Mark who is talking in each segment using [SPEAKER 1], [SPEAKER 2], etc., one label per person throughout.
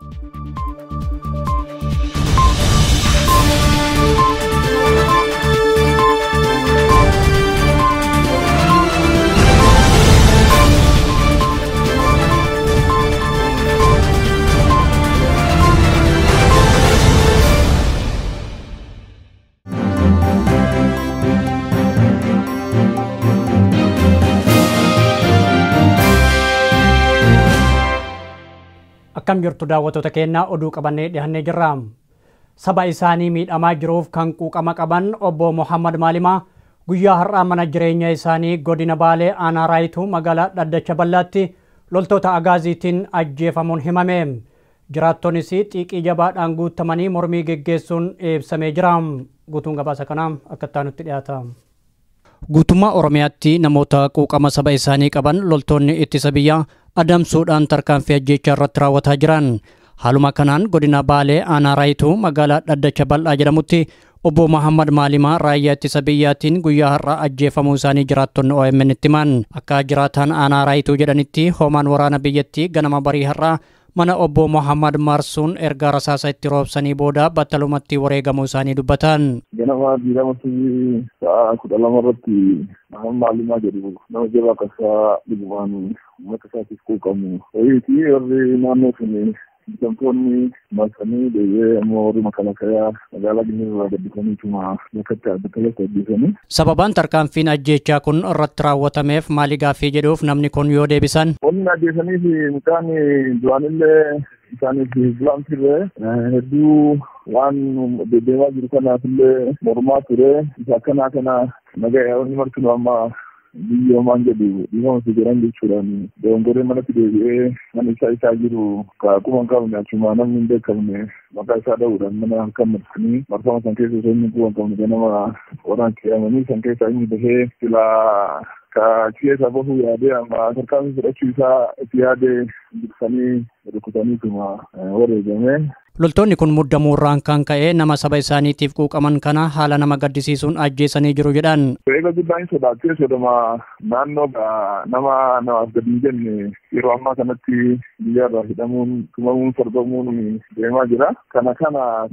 [SPEAKER 1] Música jirtu daawwattoota keenyaa oduu qabannee dhihanne jirra. Saba isaanii miidhamaa jiruuf kan quuqama qaban obbo muhammad Maalimaa guyyaa har'aa mana jireenyaa isaanii godina Baalee aanaa raayitu magaalaa Dhaddacha Ballaatti loltoota agaaziitiin ajjeefamuun himame. jiraattoonnis xiiqii jabaadhaan guutamanii mormii geggeessuun eebsamee jira. Guutuun gabaasa kanaa akka itti dhiyaata. guutummaa oromiyaatti namoota quuqama saba isaanii qaban loltoonni ittisa biyyaa adamsuudhaan tarkaanfii ajjechaa irratti raawwataa jiran haaluma kanaan godina baalee aanaa raayitu magaalaa dhaddacha bal'aa jedhamutti obbo mahammad maalimaa raayyaa ittisa biyyaatiin guyyaa har'aa ajjeefamuu isaanii jiraattonni omn itti himan akka jiraataan aanaa raayituu jedhanitti homaan waraana biyyattii ganama barii har'aa mana obbo Mohammad Marsuun erga rasaasa itti roobsanii booda battalumatti wareegamuu isaanii dubbatan.
[SPEAKER 2] Ganama diiramatti sa'a kudha lama irratti nama maalumaa jedhu nama jabaa akkasaa dhugumaan uummata isaatiif quuqamu. warri naannoo sun Gamtoonni marsanii deebi'ee immoo warri makalakayaa magaalaa Gimbirii irraa gabbifaniituma lakkatti dhaabbatanii hojjetanii.
[SPEAKER 1] Sababaan ajjeechaa kun irratti raawwatameef maalii gaaffii jedhuuf namni kun yoo deebisan?
[SPEAKER 2] Qonni ajjeesaniif midhaan du'aanillee isaaniif bulaan hedduu eh, waan deddeemaa jiru kanaafillee mormaa ture isa kana nagayyaa inni amma biyyo mange ɗigo ɗigon sigiranɗi curani ɗo ngore mana piɗeɓe mana sa tajiru ka kuman kamne accuma namni min de kamne maka sa ɗawɗan mana kammat ni marfama sanke so somin kuwan kamne ganama waran kiyamani sanke sa yimɓe he sila ka kiyeta bo huyaade amma sarkami so isaa sa fiyade dukkani e dukkutani tuma waɗe
[SPEAKER 1] loltoonni kun mudda muurraan kan ka'e nama saba isaaniitiif quuqaman kana haala nama gaddisiisuun ajjeesanii jiru jedhan.
[SPEAKER 2] Reeba guddaan sodaachee sodoma naannoo nama namaaf gadi hin jenne yeroo ammaa kanatti biyya hidhamuun tumamuun torbamuun deemaa jira. Kana kanaa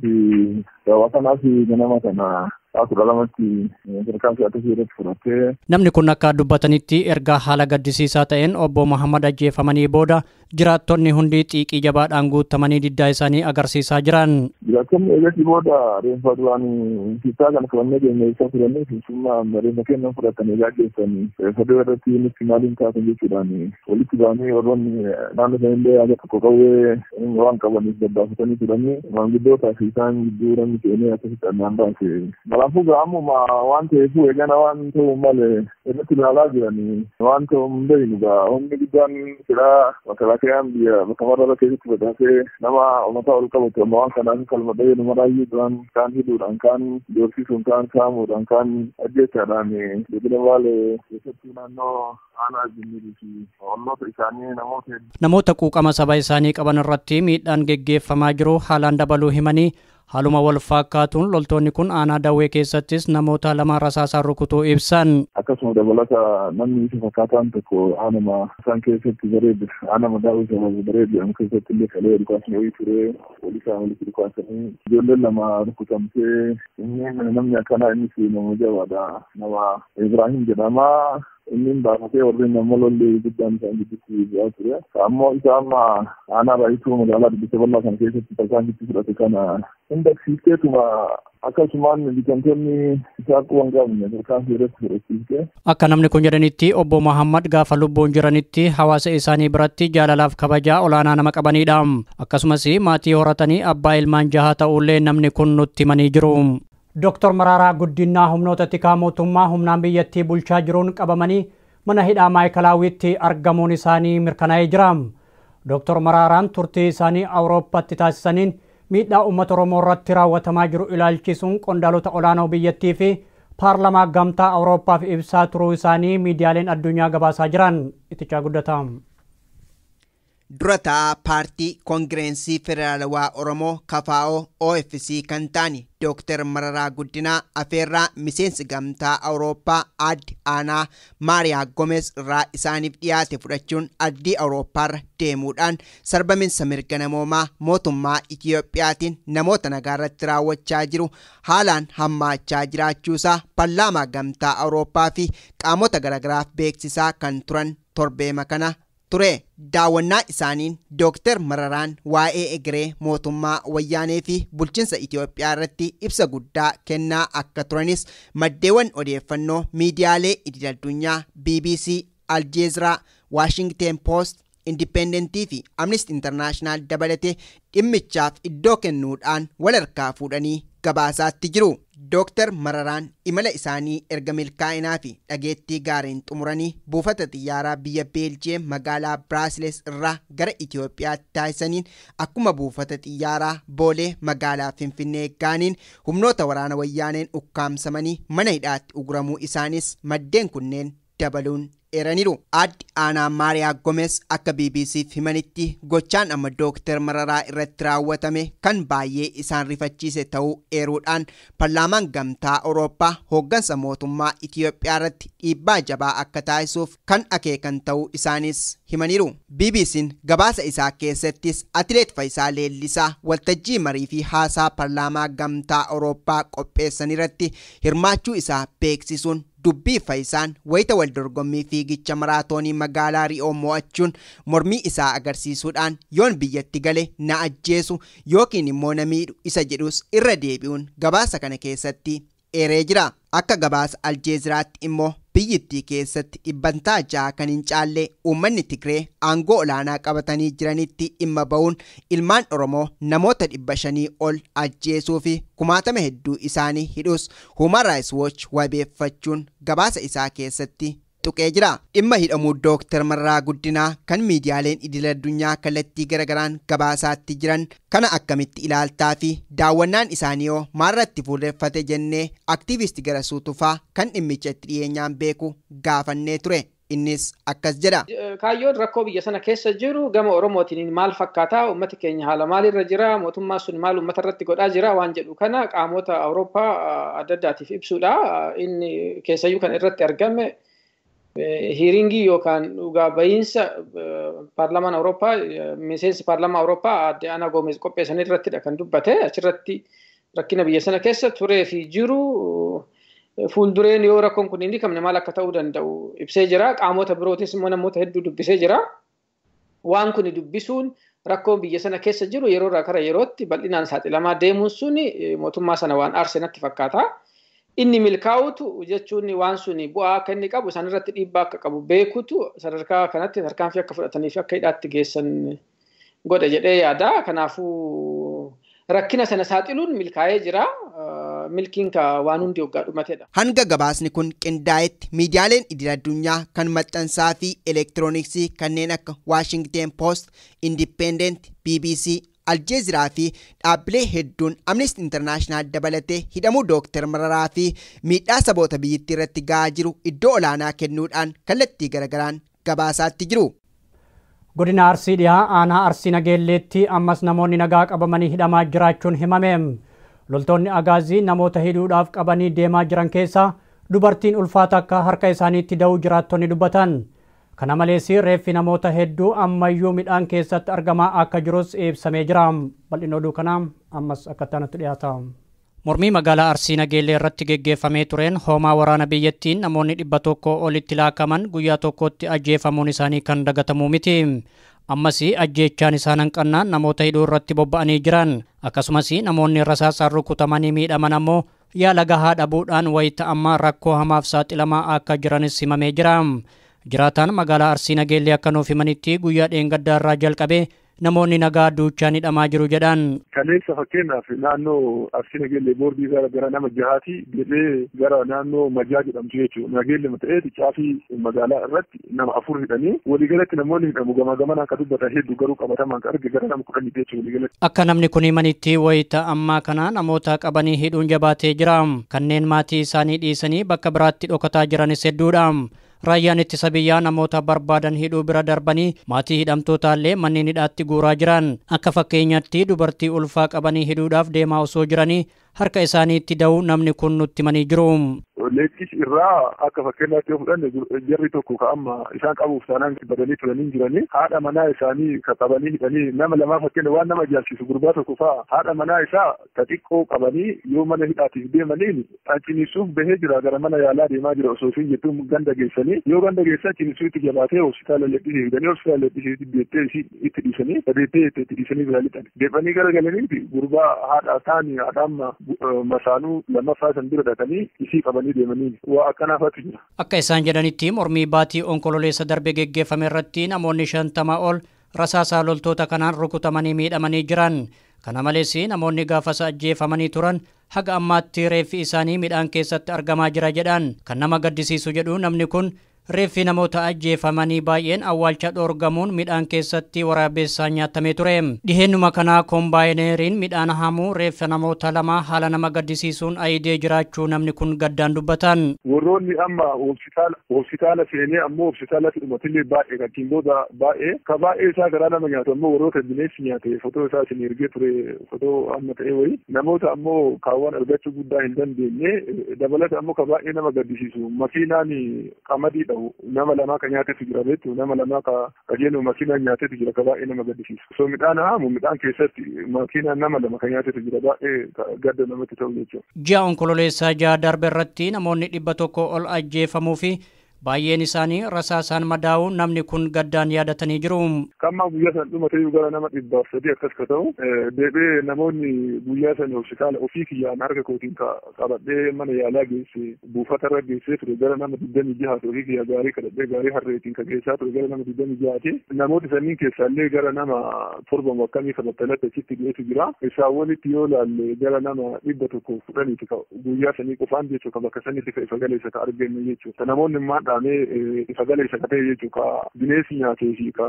[SPEAKER 2] Gabaa kanaaf nama kana haasura lamatti mirkaansi haa
[SPEAKER 1] Namni kun akka dubbatanitti ergaa haala gaddisiisaa ta'een obbo Mahamad ajjeefamanii booda jiraattonni hundi xiiqii jabaadhaan guutamanii diddaa isaanii agarsiisaa jiran.
[SPEAKER 2] Jiraattonni booda egaa miti enee akkasitti addaan baase balaafuu ga'amu waan ta'eef
[SPEAKER 1] namoota quuqama saba isaanii qaban irratti miidhaan gaggeeffamaa jiru haalaan dabaluu himanii haaluma wal fakkaatuun loltoonni kun aanaa dawwee keessattis namoota lama rasaasaan rukutuu ibsan.
[SPEAKER 2] Akkasuma dabalata namni isa fakkaataan tokko aanuma isaan keessatti bareedu aanuma daawwii sana bareedu keessatti illee qalee ilkaasni ture poolisaa walitti ilkaasanii ijoolleen lama rukutamtee namni akkanaa innis nama jabaadha nama Ibrahim jedhama. inni baafate warreen nama guddaan isaan gidduutti bu'aa aanaa baay'isuu magaalaa Dubbisa bal'aa kana keessatti taasisaan gidduu fudhate kana hindaqsiifteetuma akkasumaan bitamtoonni isaa quban qabne tarkaan irratti fudhachiifte.
[SPEAKER 1] Akka namni kun jedhanitti obbo Mahammad gaafa lubbuun jiranitti hawaasa isaanii biratti jaalalaaf kabajaa olaanaa nama qabanidha. Akkasumas maatii horatanii abbaa ilmaan jahaa ta'ullee namni kun nutti himanii jiru. Dooktar Maraaraa Guddinaa humnoota tikaa mootummaa humnaan biyyattii bulchaa jiruun qabamanii mana hidhaa maayikilaawiitti argamuun isaanii mirkanaa'ee jira. Dooktar Maraaraan turtii isaanii Awurooppaatti taasisaniin miidhaa uummata Oromoo irratti raawwatamaa jiru ilaalchisuun qondaalota olaanoo biyyattii fi paarlamaa gamtaa Awurooppaaf ibsaa turuu isaanii miidiyaaleen addunyaa gabaasaa jiran itichaa guddataa.
[SPEAKER 3] dura ta'a paartii koongireensii federaalawaa oromoo kafaa'oo ofc kan ta'an dooktar mararaa guddinaa afeerraa miseensi gamtaa awurooppaa addi aanaa maariyaa gomes irraa isaaniif dhiyaate fudhachuun addii awurooppaarra deemuudhaan sarbaminsa mirga namoomaa mootummaa itiyoophiyaatiin namoota nagaarratti raawwachaa jiru haalaan hammaachaa jiraachuusaa pallaama gamtaa awurooppaa fi qaamota garagaraaf beeksisaa kan turan torbeema kana ture daawwannaa isaaniin Dooktar Mararaan waa'ee egeree mootummaa wayyaanee fi bulchiinsa Itoophiyaa irratti ibsa guddaa kennaa akka turanis maddeewwan odeeffannoo miidiyaalee idil addunyaa BBC, Aljeeziraa, Washington Post, Indipendentii fi Amnesty International dabalatee dhimmichaaf iddoo kennuudhaan wal harkaa fuudhanii gabaasaatti jiru. Dooktar Mararaan imala isaanii erga milkaa'inaa fi dhageettii gaariin xumuranii buufata xiyyaaraa biyya Beeljiyeem magaalaa Biraasiles irraa gara Itoophiyaatti taasisaniin akkuma buufata xiyyaaraa Boolee magaalaa Finfinnee gaaniin humnoota waraana wayyaaneen dhukkaamsamanii mana hidhaatti uguramuu isaanis maddeen kunneen dabaluun Aaddi aanaa Maariyaa Gomes akka BBC'f himanitti gochaan amma Dooktar Mararaa irratti raawwatame kan baay'ee isaan rifachiise ta'uu eeruudhaan Paarlaamaan Gamtaa Awurooppaa hooggansa mootummaa Itiyoophiyaa irratti dhiibbaa jabaa akka taasisuuf kan akeekan ta'uu isaanis himaniiru. BBC'n gabaasa isaa keessattis Atileet Fayisaa Leellisaa waltajjii marii fi haasaa Paarlaamaa Gamtaa Awurooppaa qopheessan irratti hirmaachuu isaa beeksisuun dubbii faayisaan wayita wal dorgommii fiigicha maraatoonii magaalaa Ri'oo mo'achuun mormii isaa agarsiisuudhaan yoon biyyatti gale na ajjeesu yookiin immoo namiidhu isa jedhus irra deebi'uun gabaasa kana keessatti eeree jira. Akka gabaasa Aljeeziraatti immoo biyyittii keessatti dhibbantaa jahaa kan hin caalle uummanni Tigree aangoo olaanaa qabatanii jiranitti dhimma ba'uun ilmaan Oromoo namoota dhibba ol ajjeesuu fi kumaatama hedduu isaanii hidhuus Human Rights wabeeffachuun gabaasa isaa keessatti dhimma hidhamu dooktar Marraa Guddinaa kan miidiyaaleen idil addunyaa kallattii garaan gabaasaatti jiran kana akkamitti ilaaltaa fi daawwannaan isaanii yoo maalirratti fuuldeffate jennee aktiivist gara Tufaa kan dhimmicha itti dhiyeenyaan beeku gaafannee ture. Innis akkas jedha. Eh,
[SPEAKER 4] kaayyoon rakkoo biyya sana keessa jiru gama Oromootiin maal fakkaataa uummata keenya haala maalirra jira mootummaan sun maal uummata irratti godhaa jira waan jedhu kana qaamota Awurooppaa eh, adda addaatiif ibsuudha. Eh, inni keessayyuu kan irratti argame hiiringii yookaan dhugaa ba'iinsa eh, paarlaamaan Awurooppaa eh, miseensi paarlaamaa Awurooppaa aadde Aanaa Goomes qopheessan irrattidha kan dubbate achirratti rakkina biyya sana keessa turee fi jiru eh, fuuldureen yoo rakkoon kun hin dhiikamne maal akka ta'uu danda'u ibsee jira qaamota birootis immoo namoota hedduu dubbisee jira waan kuni dubbisuun rakkoon biyya sana keessa jiru yeroo irraa kara yerootti bal'inaan saaxilamaa deemuun suni mootummaa sana waan arse fakkaata. inni milkaa'utu jechuun waan sun bu'aa akka inni qabu isaan irratti dhiibbaa akka qabu beekutu sadarkaa kanatti harkaan fi akka fudhatanii akka hidhaatti geessan godhe jedhee yaada. Kanaafuu rakkina sana saaxiluun milkaa'ee jira. Milkiin waan hundi hoggaa dhumatedha.
[SPEAKER 3] Hanga gabaasni kun qindaa'etti miidiyaaleen idil addunyaa kan maxxansaa fi elektirooniksii kanneen akka Waashingteen Post, indipendent BBC, aljeeziraa fi dhaabbilee hedduun amnestii intarnaashinaal dabalatee hidhamuu dooktar mararaa fi miidhaa saboota biyyattii irratti ga'aa jiru iddoo olaanaa kennuudhaan kallattii garagaraan gabaasaatti jiru.
[SPEAKER 1] Godina Arsii dhiyaa aanaa Arsii nageelleetti ammas namoonni nagaa qabamanii hidhamaa jiraachuun himameem. Loltoonni agaazii namoota hidhuudhaaf qabanii deemaa jiran keessaa dubartiin ulfaata akka harka isaaniitti da'uu jiraattonni dubbatan. Kana malees reeffi namoota hedduu ammayyuu midhaan keessatti argamaa akka jirus ibsamee jira. Bal'inoo duukanaa ammas akka dhiyaata. Mormii magaalaa Arsii Nageellee irratti geggeeffamee tureen hoomaa waraana biyyattiin namoonni dhibba tokko olitti laakaman guyyaa tokkotti ajjeefamuun isaanii kan dagatamu miti. Ammas ajjeechaan isaan hanqannaan namoota hidhuu irratti bobba'anii jiran. Akkasumas namoonni rasaasaan rukutamanii miidhaman ammoo yaala gahaa dhabuudhaan wayita ammaa rakkoo hamaaf saaxilamaa akka jiranis himamee jira. Jiraataan magaalaa Arsii Nageellee akka nuuf himanitti irraa jalqabee namoonni nagaa duuchaan hidhamaa jiru jedhaan.
[SPEAKER 2] Kaleessa fakkeenyaaf naannoo Arsii Nageellee boordii gara gara nama gara naannoo Majaa jedhamtu jechuudha. ta'ee magaalaa irratti nama afur namoonni hidhamu gamaa akka dubbatan hedduu garuu akka arge gara jechuudha
[SPEAKER 1] Akka namni kun himanitti wayita ammaa kana namoota qabanii hidhuun jabaatee jira. Kanneen maatii isaanii dhiisanii bakka biraatti dhokataa jiranis hedduudha. Raayyaan ittisa biyyaa namoota barbaadan hidhuu bira darbanii maatii hidhamtootaallee manneen hidhaatti guuraa jiran akka fakkeenyatti dubartii ulfaa qabanii hidhuudhaaf deemaa osoo jiranii harka isaaniitti da'uu namni kun nutti manii jiru
[SPEAKER 2] leencii irraa akka fakkeenyaatti yoo fudhanne jarri tokko ka amma isaan qabuuf saanaan badanii turanii jiranii haadha manaa isaanii ka qabanii hidhanii nama lamaa fakkeenya waan nama ajaa'ibsiisu gurbaa tokko fa'a haadha manaa isaa ka xiqqoo qabanii yoo mana hidhaatiif deemaniin ciniisuuf bahee jira gara mana yaalaa deemaa jira osoo isiin jettuun ganda geessanii yoo ganda geessaa ciniisuu itti jabaatee hospitaala leedhisee hidhanii hospitaala leedhisee itti dhiisanii itti dhiisanii gara bira
[SPEAKER 1] Akka isaan jedhanitti mormii baatii onkololeessa darbe geggeeffame irratti namoonni shantama ol rasaasaa loltoota kanaan rukutamanii miidhamanii jiran. Kana malees namoonni gaafasa ajjeefamanii turan haga ammaatti reeffi isaanii midhaan keessatti argamaa jira jedhan. Kan nama gaddisiisu jedhu namni kun Reeffi namoota ajjeefamanii baay'een awwaalcha dhoorgamuun midhaan keessatti waraabessaan nyaatamee ture. Dhiheenuma kanaa koombaayineriin midhaan hamuu reeffa namoota lama haala nama gaddisiisuun ayidee jiraachuu namni kun gaddaan dubbatan.
[SPEAKER 2] Warroonni amma hospitaala seenee ammoo hospitaalatti dhumatillee baay'ee gatiin booda baay'ee ka isaa garaa nama nyaatu ammoo warroota bineensi nyaate fotoo isaa isin ergee ture fotoo amma ta'e wayii namoota ammoo kaawwan argachuu guddaa hin dandeenye dabalata ammoo ka nama gaddisiisu makiinaan qamadii nama lamaa kan nyaatetu jira betu nama lama ka qajeeluma makiinaan nyaatetu jira ka baay'ee nama gaddisiisa so midhaan haamu midhaan keessatti makiinaan nama lama kan nyaatetu jira baay'ee gadda namatti ta'u jechuudha.
[SPEAKER 1] Ji'a onkololeessaa jaa darbe irratti namoonni dhibba tokko ol ajjeefamuu fi baay'een isaanii rasaasaan madaa'uu namni kun gaddaan yaadatanii jiru.
[SPEAKER 2] Qammaa guyyaa san dhumatee gara nama dhibbaaf sadii akkas eh, namoonni guyyaa sana hospitaala ofii kiyyaan harka kootiin qabadhee mana yaalaa geesse buufata geessee ture gara nama digdami jahaati ofii kiyyaa gaarii kadhadhee gaarii harreetiin ka geessaa ture gara nama digdami jahaati namoota saniin keessaallee gara nama torban akkamii kabattalatta achitti dhiyeessu jira yoo laalle gara nama dhibba tokko fudhaniiti guyyaa dhaamee isa gala isa ta'e jechuu ka bineensi nyaatee fi ka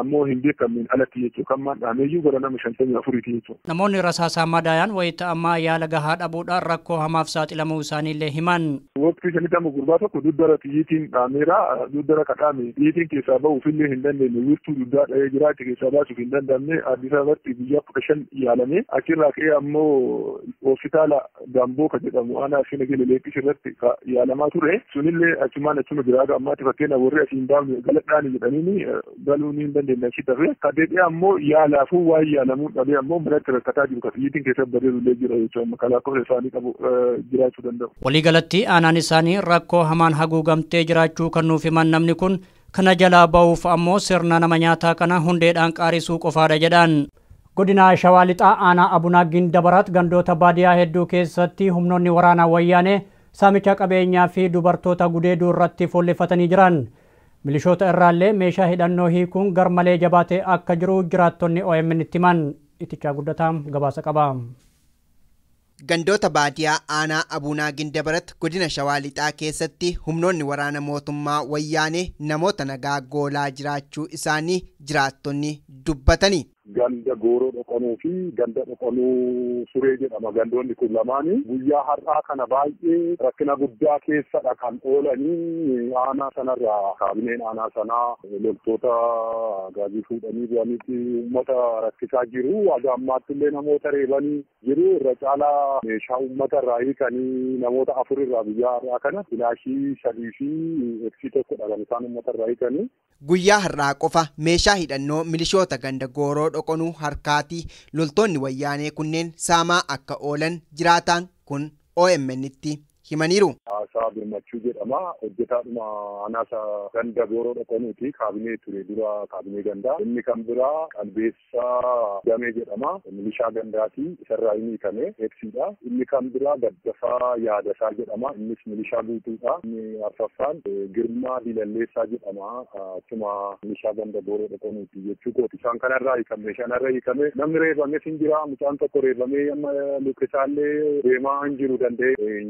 [SPEAKER 2] ammoo hin beekamneen alatti jechuu kan maan dhaameeyyuu godha nama shantamii afuriiti jechuu.
[SPEAKER 1] Namoonni rasaasaa madaayaan wayiita ammaa yaala gahaa dhabuudhaan rakkoo hamaaf saaxilamuu isaaniillee himan.
[SPEAKER 2] Waqtii shanitama gurbaa tokko duddara xiyyiitiin dhaameera. Duddara kadhaame xiyyiitiin keessaa bahuuf illee hin dandeenye. Wiirtuu duddaa dha'ee jiraatti keessaa baasuuf hin dandamne. Addis Ababatti guyyaa kudha shan yaalame. Achirraa ka'ee ammoo hospitaala gamboo ka jedhamu aanaa fi nagina leeqqis yaalamaa ture. Sunillee achumaan achuma jiraaga ammaatti fakkeenya warri asii hin baafne galadhaani jedhaniini eh, galuu ni hin dandeenye achi dafee. Kadeedhee ammoo yaalaafuu waan yaalamuun dhabee ammoo manatti rakkataa jiru ka xiyyiitiin keessatti bareedu illee jira jechuudha. Kalaa qofa eh, jiraachuu
[SPEAKER 1] danda'u. isaanii rakkoo hamaan haguugamtee jiraachuu kan nuuf himan namni kun kana jalaa bahuuf ammoo sirna nama nyaataa kana hundeedhaan qaarisuu qofaadha jedhaan. godina shawaa lixaa aanaa abunaagin dabarat gandoota baadiyaa hedduu keessatti humnoonni waraanaa wayyaanee saamicha qabeenyaa fi dubartoota gudeeduu irratti fuullefatanii jiran milishoota irraallee meeshaa hidhannoo hiikuun garmalee jabaatee akka jiru jiraattonni OMN itti himan itichaa gabaasa qaba.
[SPEAKER 3] gandoota baadiyaa aanaa abuunaa gindabaratti godina shawaa lixaa keessatti humnoonni waraana mootummaa wayyaanee namoota nagaa goolaa jiraachuu isaanii jiraattonni dubbatanii
[SPEAKER 2] ganda gooroo dhaqanuu fi ganda dhaqanuu suree jedhama gandoonni kun lamaanii guyyaa har'aa kana baay'ee rakkina guddaa keessadha kan oolanii aanaa sanarraa kaabineen aanaa sanaa loltoota gaazii fuudhanii bu'aniiti uummata rakkisaa jiru aga ammaatti namoota reebanii jiru irra caalaa meeshaa uummata irraa hiikanii namoota afur irraa guyyaa har'aa kana filaashii sadii fi eeksii tokkodha kan isaan ummatarraa irraa hiikanii.
[SPEAKER 3] Guyyaa har'aa qofa meeshaa hidhannoo milishoota ganda dhoqonuu harkaatii loltoonni wayyaanee kunneen saamaa akka oolan jiraataan kun OMN'tti himaniiru.
[SPEAKER 2] Haasaa birmachuu jedhama. Hojjetaadhuma anaasa ganda booroo dhaqanuuti. Kaabinee ture dura kaabinee gandaa. Inni kan biraa qalbeessaa gamee jedhama. Milishaa gandaati. Isarraa inni hiikame eebsiidha. Inni kan biraa gaddafaa yaadasaa jedhama. Innis milishaa guutuudha. Inni arfaffaan girmaa hilalleessaa jedhama. Akkuma ah, milishaa ganda booroo dhaqanuuti jechuu kooti. Isaan kanarraa hiikame. Ishaanarra hiikame. Namni reebames hin jira. Mucaan tokko reebamee amma eh, lukkisaallee deemaa hin jiru danda'e. Eh,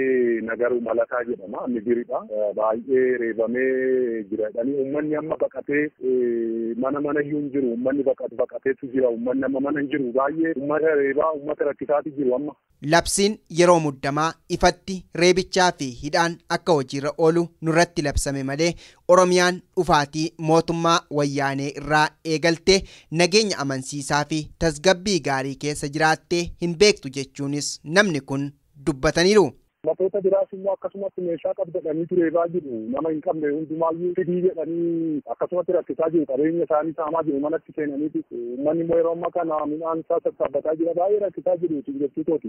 [SPEAKER 2] baay'ee nagaruu malataa jedhama migiridha. Eh, baay'ee reebamee jira. Uummanni amma baqatee eh, mana mana iyyuu hin jiru. Uummanni baqateetu jira. Uummanni amma mana hin jiru. Baay'ee uummata reebaa uummata rakkisaati jiru amma.
[SPEAKER 3] Labsiin yeroo muddamaa ifatti reebichaa fi hidhaan akka hojiirra oolu nurratti labsame malee Oromiyaan dhufaatii mootummaa wayyaanee irraa eegaltee nageenya amansiisaa fi tasgabbii gaarii keessa jiraattee hin beektu jechuunis namni kun dubbataniiru.
[SPEAKER 2] Dubartoota biraas immoo akkasumatti meeshaa qabdatanii tureeraa jiru. Nama hin qabne hundumaayyuu fidii jedhanii akkasumatti rakkisaa jiru. Qabeenya isaanii saamaa jiru manatti seenanii uummanni immoo yeroo ammaa kana midhaan isaa sassaabataa jira. Baay'ee rakkisaa jiru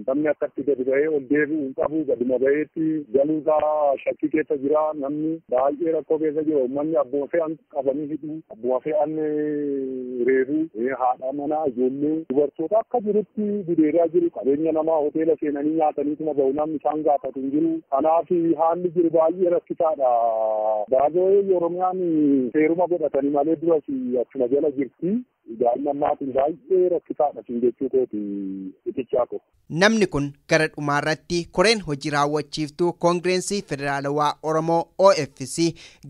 [SPEAKER 2] Namni akkatti gadi bahee ol deebi'u hin qabu. Gaduma baheetti galuusaa shakkii keessa jira. Namni baay'ee rakkoo keessa jiru. Uummanni fe'an qabanii hidhu. Abboon fe'an eh, reeru eh, haadha manaa ijoollee dubartoota akka jirutti gudeeraa jiru. Qabeenya namaa hoteela seenanii nyaataniituma bahu namni isaan gaafatu. hin jiru. Kanaaf haalli jiru baay'ee rakkisaadha. Baazoo Oromiyaan seeruma godhatani malee duras achuma jala jirti.
[SPEAKER 3] Namni kun gara dhumaarratti koreen hojii raawwachiiftuu Koongireensii Federaalawaa Oromoo OFC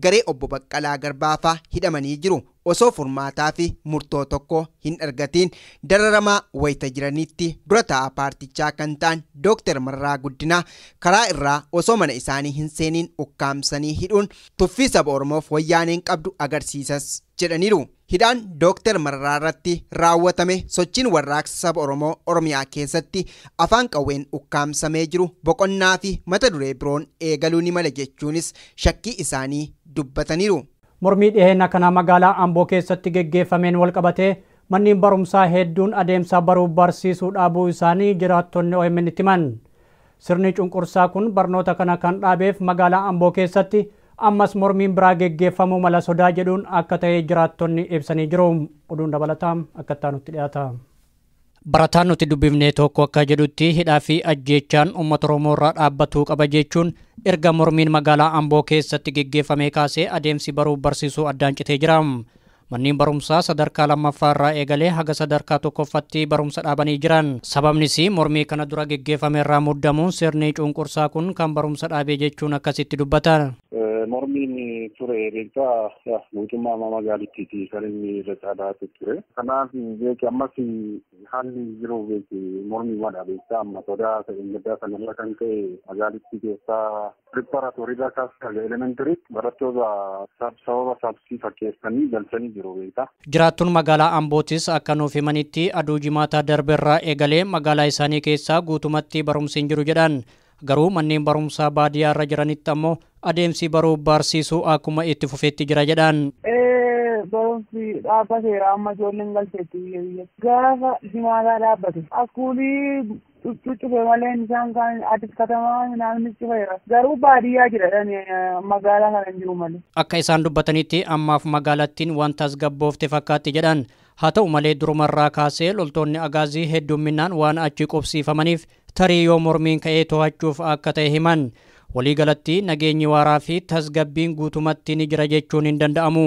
[SPEAKER 3] garee obbo Baqqalaa Garbaafaa hidhamanii jiru. Osoo furmaataa fi murtoo tokko hin argatiin dararamaa wayita jiranitti dura ta'a paartichaa kan ta'an Dooktar Marraa Guddinaa karaa irraa osoo mana isaanii hin seeniin ukkaamsanii hidhuun tuffii saba Oromoof wayyaaneen qabdu agarsiisas. jedhaniiru. Hidhaan Dooktar Mararaa irratti raawwatame sochiin warraaqsa saba Oromoo Oromiyaa keessatti afaan qawween ukkaamsamee jiru boqonnaa fi mata duree biroon eegaluu ni mala jechuunis shakkii isaanii dubbataniiru. Mormii
[SPEAKER 1] dhiheen kana magaalaa Amboo keessatti geggeeffameen walqabatee manniin barumsaa hedduun adeemsa baruu barsiisuu dhaabuu isaanii jiraattonni OMN itti himan. Sirni cunqursaa kun barnoota kana kan dhaabeef magaalaa Amboo keessatti ammas mormiin biraa geggeeffamuu mala sodaa jedhuun akka ta'ee jiraattonni ibsanii jiru oduun dabalataan akka taanutti dhiyaata. Barataan nuti dubbifnee tokko akka jedhutti hidhaa fi ajjeechaan uummata Oromoo irraa dhaabbatuu qaba jechuun erga mormiin magaalaa Amboo keessatti geggeeffamee kaasee adeemsi baruu barsiisuu addaan citee jira. manniin barumsaa sadarkaa lammaffaa irraa eegalee haga sadarkaa tokkoffaatti barumsa dhaabanii jiran. Sababnis mormii kana dura geggeeffame irraa muuddamuun sirni cunqursaa kun kan barumsa dhaabee jechuun akkasitti dubbata.
[SPEAKER 2] mormiin ture egaa mootummaa maama gaalittiiti kan irra caalaatu ture. Kanaaf haalli jiru beeki mormii mana amma sodaa gaddaa sanarra kan ka'e magaalittii keessaa kaas kaasee elementariit barattoota sababa saabsiifakkeessanii galchanii jiruu beektaa.
[SPEAKER 1] Jiraattuun magaalaa Ambootis akka nuuf himanitti aduu jimaataa darbeerraa eegalee magaalaa isaanii keessaa guutumatti barumsiin jiru jedhan. garuu manneen barumsaa baadiyyaa irra jiranitti ammoo adeemsi baruu barsiisuu akkuma itti fufeetti jira jedhaan.
[SPEAKER 2] Eh, barumsi dhaabbateera amma ijoolleen galteetti biyya biyya gaafa simaataa dhaabbate akkuulii እሱ ጭቦ መለን ኢሳን kaan atis katamaa naannis ciba garuu baadiyyaa jira magaalaa kana hin jiru malee.
[SPEAKER 1] Akka isaan dubbatanitti ammaaf magaalattiin wanta tasgabboofte fakkaatti jedhan haa ta'u malee durumarraa kaasee loltoonni agaazii heddumminaan waan achi qubsiifamaniif tarii yoo mormiin ka'ee to'achuuf akka ta'e himan. Waliigalatti nageenyi waaraa fi tasgabbiin guutumatti ni jira jechuun hin danda'amu.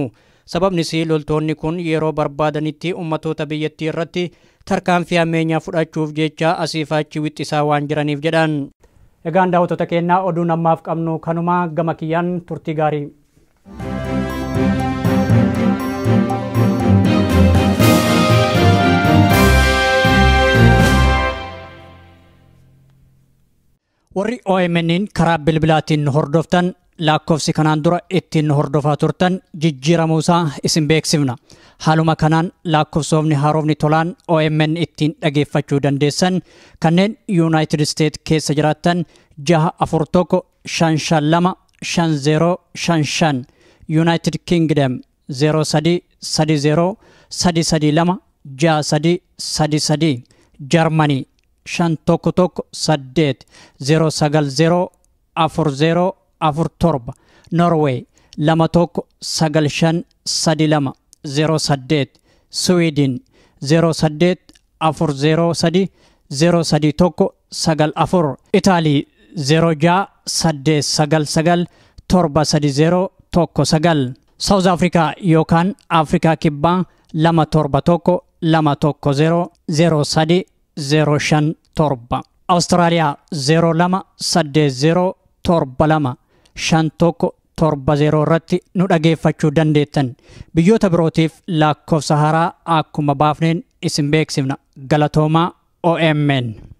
[SPEAKER 1] Sababnis loltoonni kun yeroo barbaadanitti ummatoota biyyattii irratti tarkaanfii meenyaa fudhachuuf jecha asiifachi wixxisaa waan jiraniif jedhan. Egaan daawwattoota keennaa oduu nammaaf qabnu kanuma gama kiyyaan turtii gaarii. warri OMN karaa bilbilaatiin hordoftan lakkoofsi kanaan dura ittiin hordofaa turtan jijjiiramuu isaa isin beeksifna. Haaluma kanaan lakkoofsoofni haarofni tolaan OMN ittiin dhageeffachuu dandeessan kanneen Yuunaayitid Isteet keessa jiraattan jaha afur tokko shan shan lama shan zeeroo shan shan Yuunaayitid Kingdom zeeroo sadi sadi zeeroo sadi sadi lama jaha sadi sadi sadi Jarmanii shan tokko tokko saddeet zeeroo sagal zeeroo afur zeeroo afur torba norweey lama tokko sagal shan sadi lama zero saddeet siwiidin zero saddeet afur zero sadi zero sadi tokko sagal afur itaalii zero jaa saddeet sagal sagal torba sadi zero tokko sagal south africa yookaan afrika kibbaa lama torba tokko lama tokko zero zero sadi zero shan torba australia zero lama saddeet zero torba lama shan tokko torba zeeroo irratti nu dhageeffachuu dandeettan biyyoota birootiif lakkoofsa haaraa akkuma baafneen isin beeksifna galatoomaa OMN.